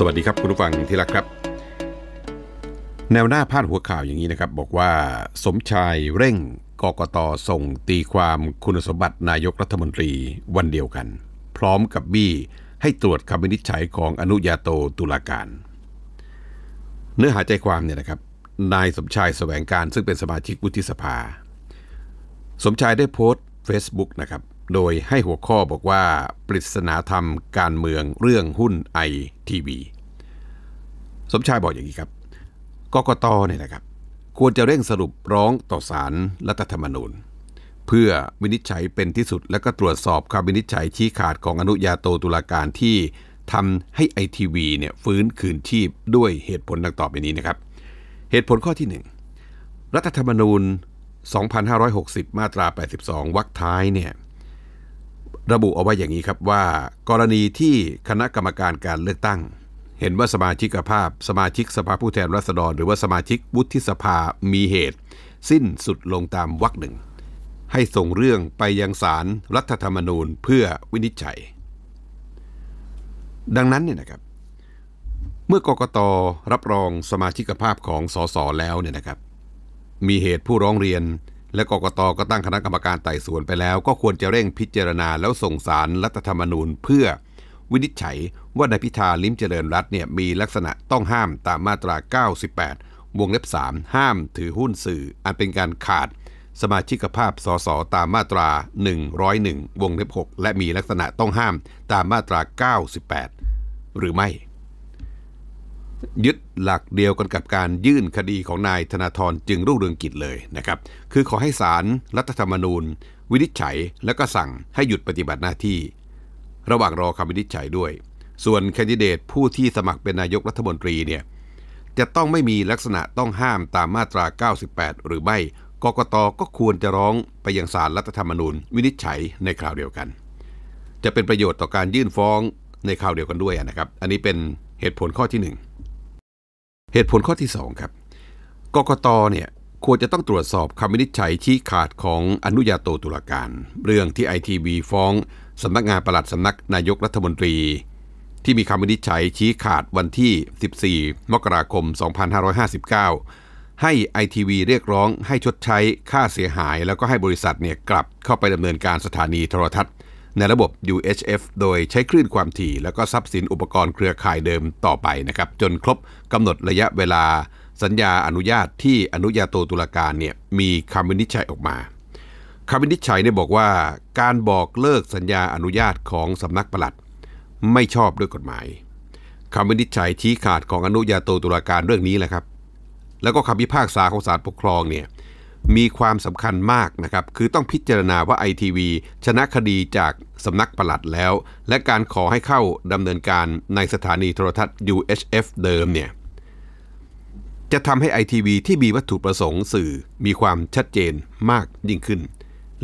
สวัสดีครับ คุณผู้ฟัง ที่รักครับ แนวหน้าพาดหัวข่าวอย่างนี้นะครับ บอกว่า สมชายเร่งกกตส่งตีความคุณสมบัตินายกรัฐมนตรีวันเดียวกัน พร้อมกับบี้ให้ตรวจคำวินิจฉัยของอนุญาโตตุลาการ เนื้อหาใจความเนี่ยนะครับ นายสมชายแสวงการซึ่งเป็นสมาชิกวุฒิสภา สมชายได้โพสต์ Facebook นะครับโดยให้หัวข้อบอกว่าปริศนาธรรมการเมืองเรื่องหุ้นไอทีวีสมชายบอกอย่างนี้ครับ กกตเนี่ยนะครับ ควรจะเร่งสรุปร้องต่อศาลรรัฐธรรมนูญ เพื่อวินิจฉัยเป็นที่สุดและก็ตรวจสอบคำวินิจฉัยชี้ขาดของอนุญาโตตุลาการที่ทำให้ไอทีวีเนี่ยฟื้นคืนชีพด้วยเหตุผลดังต่อไปนี้นะครับ เหตุผลข้อที่ 1 รัฐธรรมนูญ 2560 มาตรา 82วรรคท้ายเนี่ยระบุเอาไว้อย่างนี้ครับว่ากรณีที่คณะกรรมการการเลือกตั้ง เห็นว่าสมาชิกภาพ สมาชิกสภาผู้แทนราษฎร หรือว่าสมาชิกวุฒิสภามีเหตุ สิ้นสุดลงตามวรรคหนึ่ง ให้ส่งเรื่องไปยังศาลรรัฐธรรมนูญเพื่อวินิจฉัย ดังนั้นเนี่ยนะครับ เมื่อกกตรับรองสมาชิกภาพของสสแล้วเนี่ยนะครับ มีเหตุผู้ร้องเรียนและกกตก็ตั้งคณะกรรมการไต่สวนไปแล้ว ก็ควรจะเร่งพิจารณาแล้วส่งสารรัฐธรรมนูญเพื่อ วินิจฉัยว่านายพิธาลิมเจริญรัตเนี่ยมีลักษณะต้องห้ามตามมาตรา 98 วงเล็บ 3 ห้ามถือหุ้นสื่ออันเป็นการขาด สมาชิกภาพ สส ตามมาตรา 101 วงเล็บ 6 และมีลักษณะต้องห้ามตามมาตรา 98 หรือไม่ยึดหลักเดียวกันกับการยื่นคดีของนายธนาธรจึงรุ่งเรืองกิจเลยนะครับ คือขอให้ศาลรรัฐธรรมนูญ วินิจฉัย และก็สั่งให้หยุดปฏิบัติหน้าที่ ระหว่างรอคำวินิจฉัยด้วย ส่วนแคนดิเดตผู้ที่สมัครเป็นนายกรัฐมนตรีเนี่ยจะต้องไม่มีลักษณะต้องห้ามตามมาตรา 98 หรือไม่กกตก็ควรจะร้องไปยังศาลรรัฐธรรมนูญวินิจฉัยในคราวเดียวกัน จะเป็นประโยชน์ต่อการยื่นฟ้องในคราวเดียวกันด้วยนะครับ อันนี้เป็นเหตุผลข้อที่ 1เหตุผลข้อที่2ครับ กกต เนี่ย ควรจะต้องตรวจสอบคำวินิจฉัยชี้ขาดของอนุญาโตตุลาการ เรื่องที่ไอทีบีฟ้องสำนักงานประหลัดสำนักนายกรัฐมนตรี ที่มีคำวินิจฉัยชี้ขาดวันที่ 14 มกราคม 2559 ให้ไอทีวีเรียกร้องให้ชดใช้ค่าเสียหาย แล้วก็ให้บริษัทเนี่ยกลับเข้าไปดำเนินการสถานีโทรทัศน์ในระบบ UHF โดยใช้คลื่นความถี่แล้วก็ทรัพย์สินอุปกรณ์เครือข่ายเดิมต่อไปนะครับ จนครบกำหนดระยะเวลาสัญญาอนุญาตที่อนุญาโตตุลาการเนี่ยมีคำวินิจฉัยออกมาคำวินิจฉัยเนี่ยบอกว่า การบอกเลิกสัญญาอนุญาตของสำนักปลัด ไม่ชอบด้วยกฎหมายคำวินิจฉัยชี้ขาดของอนุญาโตตุลาการเรื่องนี้แหละครับ แล้วก็คำพิพากษาของศาลปกครองเนี่ยมีความสำคัญมากนะครับ คือต้องพิจารณาว่าไอทีวีชนะคดีจากสำนักปลัดแล้ว และการขอให้เข้าดำเนินการในสถานีโทรทัศน์ UHF เดิมเนี่ย จะทำให้ไอทีวีที่มีวัตถุประสงค์สื่อมีความชัดเจนมากยิ่งขึ้น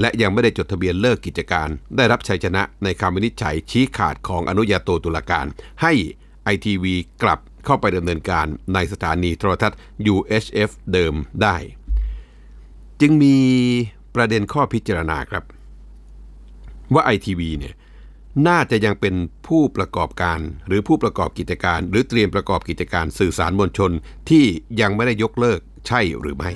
และยังไม่ได้จดทะเบียนเลิกกิจการ ได้รับชัยชนะในคำวินิจฉัย ชี้ขาดของอนุญาโตตุลาการ ให้ไอทีวีกลับเข้าไปดำเนินการในสถานีโทรทัศน์ UHF เดิมได้จึงมีประเด็นข้อพิจารณาครับ ว่าไอทีวีเนี่ยน่าจะยังเป็นผู้ประกอบการ หรือผู้ประกอบกิจการ หรือเตรียมประกอบกิจการสื่อสารมวลชน ที่ยังไม่ได้ยกเลิกใช่หรือไม่